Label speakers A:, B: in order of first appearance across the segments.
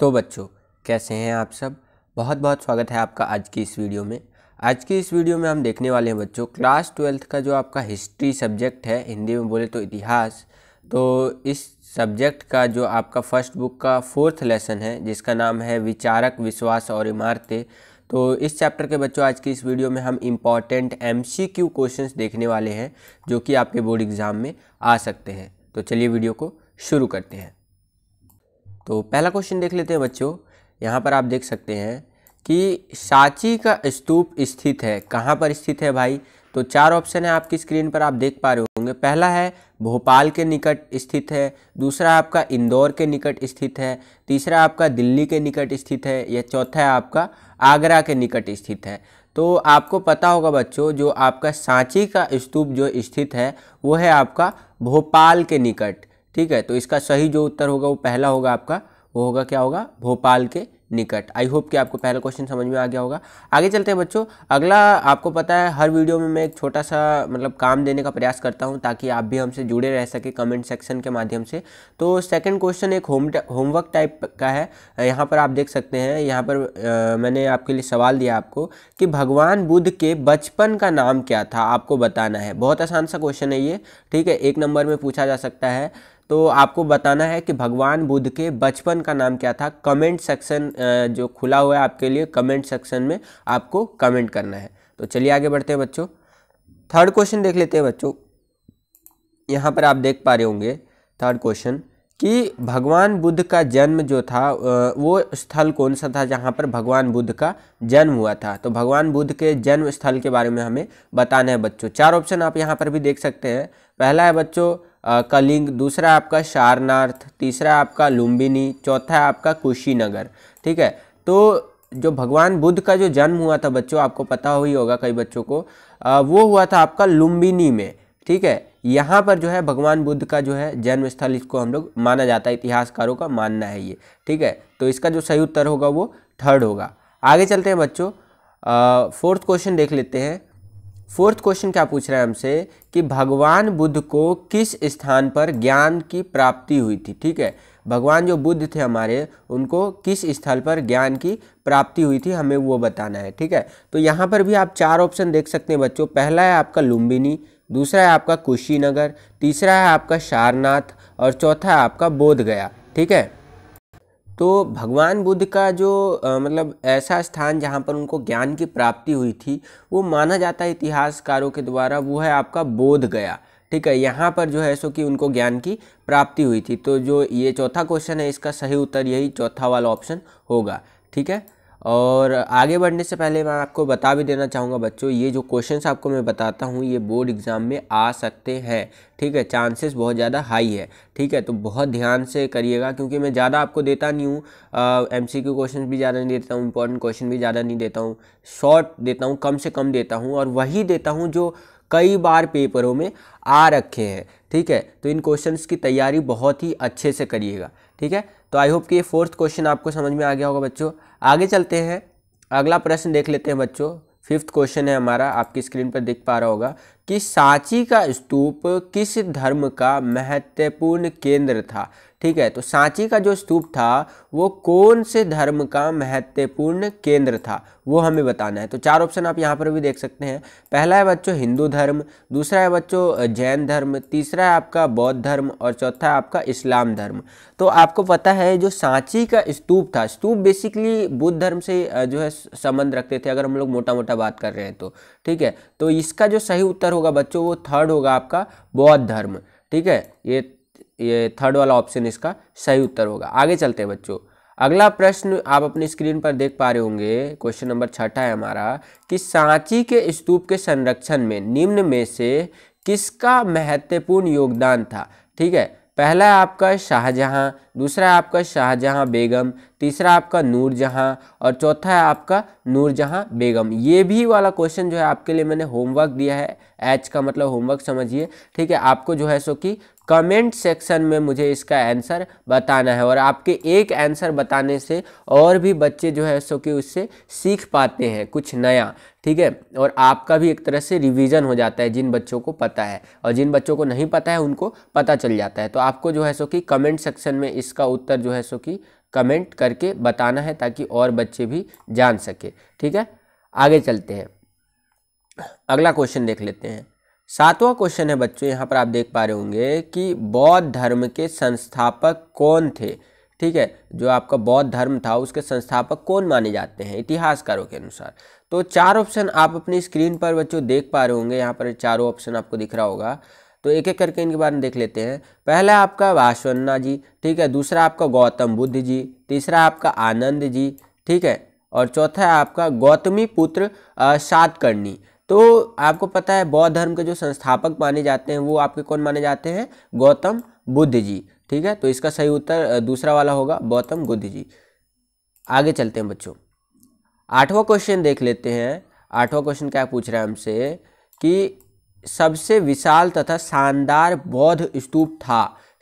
A: तो बच्चों कैसे हैं आप सब बहुत बहुत स्वागत है आपका आज की इस वीडियो में आज की इस वीडियो में हम देखने वाले हैं बच्चों क्लास ट्वेल्थ का जो आपका हिस्ट्री सब्जेक्ट है हिंदी में बोले तो इतिहास तो इस सब्जेक्ट का जो आपका फर्स्ट बुक का फोर्थ लेसन है जिसका नाम है विचारक विश्वास और इमारतें तो इस चैप्टर के बच्चों आज की इस वीडियो में हम important M C Q question देखने वाले हैं जो कि आपके बोर्ड एग्ज़ाम में आ सकते हैं तो चलिए वीडियो को शुरू करते हैं तो पहला क्वेश्चन देख लेते हैं बच्चों यहाँ पर आप देख सकते हैं कि साची का स्तूप स्थित है कहाँ पर स्थित है भाई तो चार ऑप्शन है आपकी स्क्रीन पर आप देख पा रहे होंगे पहला है भोपाल के निकट स्थित है दूसरा आपका इंदौर के निकट स्थित है तीसरा आपका दिल्ली के निकट स्थित है या चौथा है आपका आगरा के निकट स्थित है तो आपको पता होगा बच्चों जो आपका सांची का स्तूप जो स्थित है वो है आपका भोपाल के निकट ठीक है तो इसका सही जो उत्तर होगा वो पहला होगा आपका वो होगा क्या होगा भोपाल के निकट आई होप कि आपको पहला क्वेश्चन समझ में आ गया होगा आगे चलते हैं बच्चों अगला आपको पता है हर वीडियो में मैं एक छोटा सा मतलब काम देने का प्रयास करता हूं ताकि आप भी हमसे जुड़े रह सके कमेंट सेक्शन के माध्यम से तो सेकंड क्वेश्चन एक होम होमवर्क टाइप का है यहाँ पर आप देख सकते हैं यहाँ पर आ, मैंने आपके लिए सवाल दिया आपको कि भगवान बुद्ध के बचपन का नाम क्या था आपको बताना है बहुत आसान सा क्वेश्चन है ये ठीक है एक नंबर में पूछा जा सकता है तो आपको बताना है कि भगवान बुद्ध के बचपन का नाम क्या था कमेंट सेक्शन जो खुला हुआ है आपके लिए कमेंट सेक्शन में आपको कमेंट करना है तो चलिए आगे बढ़ते हैं बच्चों थर्ड क्वेश्चन देख लेते हैं बच्चों यहाँ पर आप देख पा रहे होंगे थर्ड क्वेश्चन कि भगवान बुद्ध का जन्म जो था वो स्थल कौन सा था जहाँ पर भगवान बुद्ध का जन्म हुआ था तो भगवान बुद्ध के जन्म स्थल के बारे में हमें बताना है बच्चों चार ऑप्शन आप यहाँ पर भी देख सकते हैं पहला है बच्चों कलिंग दूसरा आपका सारनाथ तीसरा आपका लुम्बिनी चौथा आपका कुशीनगर ठीक है तो जो भगवान बुद्ध का जो जन्म हुआ था बच्चों आपको पता ही होगा कई बच्चों को वो हुआ था आपका लुम्बिनी में ठीक है यहाँ पर जो है भगवान बुद्ध का जो है जन्म स्थल इसको हम लोग माना जाता है इतिहासकारों का मानना है ये ठीक है तो इसका जो सही उत्तर होगा वो थर्ड होगा आगे चलते हैं बच्चों फोर्थ क्वेश्चन देख लेते हैं फोर्थ क्वेश्चन क्या पूछ रहा है हमसे कि भगवान बुद्ध को किस स्थान पर ज्ञान की प्राप्ति हुई थी ठीक है भगवान जो बुद्ध थे हमारे उनको किस स्थल पर ज्ञान की प्राप्ति हुई थी हमें वो बताना है ठीक है तो यहाँ पर भी आप चार ऑप्शन देख सकते हैं बच्चों पहला है आपका लुम्बिनी दूसरा है आपका कुशीनगर तीसरा है आपका सारनाथ और चौथा है आपका बोध गया ठीक है तो भगवान बुद्ध का जो आ, मतलब ऐसा स्थान जहाँ पर उनको ज्ञान की प्राप्ति हुई थी वो माना जाता है इतिहासकारों के द्वारा वो है आपका बोध गया ठीक है यहाँ पर जो है सो कि उनको ज्ञान की प्राप्ति हुई थी तो जो ये चौथा क्वेश्चन है इसका सही उत्तर यही चौथा वाला ऑप्शन होगा ठीक है और आगे बढ़ने से पहले मैं आपको बता भी देना चाहूँगा बच्चों ये जो क्वेश्चंस आपको मैं बताता हूँ ये बोर्ड एग्ज़ाम में आ सकते हैं ठीक है चांसेस बहुत ज़्यादा हाई है ठीक है तो बहुत ध्यान से करिएगा क्योंकि मैं ज़्यादा आपको देता नहीं हूँ एम सी क्वेश्चन भी ज़्यादा नहीं देता हूँ इंपॉर्टेंट क्वेश्चन भी ज़्यादा नहीं देता हूँ शॉर्ट देता हूँ कम से कम देता हूँ और वही देता हूँ जो कई बार पेपरों में आ रखे हैं ठीक है तो इन क्वेश्चन की तैयारी बहुत ही अच्छे से करिएगा ठीक है तो आई होप कि ये फोर्थ क्वेश्चन आपको समझ में आ गया होगा बच्चों आगे चलते हैं अगला प्रश्न देख लेते हैं बच्चों फिफ्थ क्वेश्चन है हमारा आपकी स्क्रीन पर दिख पा रहा होगा कि सांची का स्तूप किस धर्म का महत्वपूर्ण केंद्र था ठीक है तो सांची का जो स्तूप था वो कौन से धर्म का महत्वपूर्ण केंद्र था वो हमें बताना है तो चार ऑप्शन आप यहाँ पर भी देख सकते हैं पहला है बच्चों हिंदू धर्म दूसरा है बच्चों जैन धर्म तीसरा है आपका बौद्ध धर्म और चौथा है आपका इस्लाम धर्म तो आपको पता है जो सांची का स्तूप था स्तूप बेसिकली बुद्ध धर्म से जो है संबंध रखते थे अगर हम लोग मोटा मोटा बात कर रहे हैं तो ठीक है तो इसका जो सही उत्तर होगा बच्चों वो थर्ड होगा आपका बौद्ध धर्म ठीक है ये ये थर्ड वाला ऑप्शन इसका सही उत्तर होगा आगे चलते हैं बच्चों अगला प्रश्न आप अपनी स्क्रीन पर देख पा रहे होंगे क्वेश्चन नंबर छठा है हमारा कि सांची के स्तूप के संरक्षण में निम्न में से किसका महत्वपूर्ण योगदान था ठीक है पहला है आपका शाहजहाँ दूसरा है आपका शाहजहाँ बेगम तीसरा आपका नूरजहाँ और चौथा है आपका नूरजहाँ बेगम ये भी वाला क्वेश्चन जो है आपके लिए मैंने होमवर्क दिया है एच का मतलब होमवर्क समझिए ठीक है आपको जो है सो कि कमेंट सेक्शन में मुझे इसका आंसर बताना है और आपके एक आंसर बताने से और भी बच्चे जो है सो कि उससे सीख पाते हैं कुछ नया ठीक है और आपका भी एक तरह से रिवीजन हो जाता है जिन बच्चों को पता है और जिन बच्चों को नहीं पता है उनको पता चल जाता है तो आपको जो है सो कि कमेंट सेक्शन में इसका उत्तर जो है सो कि कमेंट करके बताना है ताकि और बच्चे भी जान सके ठीक है आगे चलते हैं अगला क्वेश्चन देख लेते हैं सातवां क्वेश्चन है बच्चों यहाँ पर आप देख पा रहे होंगे कि बौद्ध धर्म के संस्थापक कौन थे ठीक है जो आपका बौद्ध धर्म था उसके संस्थापक कौन माने जाते हैं इतिहासकारों के अनुसार तो चार ऑप्शन आप अपनी स्क्रीन पर बच्चों देख पा रहे होंगे यहाँ पर चारों ऑप्शन आपको दिख रहा होगा तो एक एक करके इनके बारे में देख लेते हैं पहला आपका वासवन्ना जी ठीक है दूसरा आपका गौतम बुद्ध जी तीसरा आपका आनंद जी ठीक है और चौथा आपका गौतमी पुत्र सातकर्णी तो आपको पता है बौद्ध धर्म के जो संस्थापक माने जाते हैं वो आपके कौन माने जाते हैं गौतम बुद्ध जी ठीक है तो इसका सही उत्तर दूसरा वाला होगा गौतम बुद्ध जी आगे चलते हैं बच्चों आठवां क्वेश्चन देख लेते हैं आठवां क्वेश्चन क्या पूछ रहा है हमसे कि सबसे विशाल तथा शानदार बौद्ध स्तूप था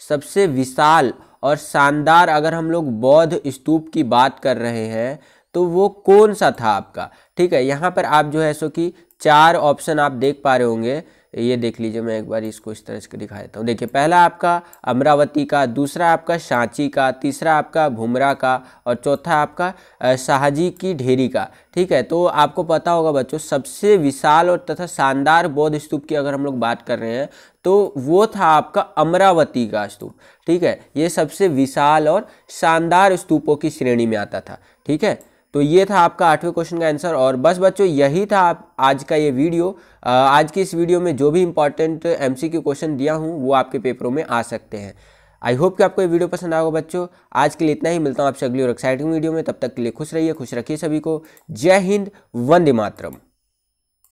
A: सबसे विशाल और शानदार अगर हम लोग बौद्ध स्तूप की बात कर रहे हैं तो वो कौन सा था आपका ठीक है यहाँ पर आप जो है सो कि चार ऑप्शन आप देख पा रहे होंगे ये देख लीजिए मैं एक बार इसको इस तरह से दिखा देता हूँ देखिए पहला आपका अमरावती का दूसरा आपका सांची का तीसरा आपका भुमरा का और चौथा आपका शाहजी की ढेरी का ठीक है तो आपको पता होगा बच्चों सबसे विशाल और तथा शानदार बौद्ध स्तूप की अगर हम लोग बात कर रहे हैं तो वो था आपका अमरावती का स्तूप ठीक है ये सबसे विशाल और शानदार स्तूपों की श्रेणी में आता था ठीक है तो ये था आपका आठवें क्वेश्चन का आंसर और बस बच्चों यही था आप आज का ये वीडियो आज की इस वीडियो में जो भी इंपॉर्टेंट के क्वेश्चन दिया हूँ वो आपके पेपरों में आ सकते हैं आई होप कि आपको ये वीडियो पसंद आएगा बच्चों आज के लिए इतना ही मिलता हूँ आपसे अगली और एक्साइटिंग वीडियो में तब तक के लिए खुश रहिए खुश रखिए सभी को जय हिंद वंदे मातरम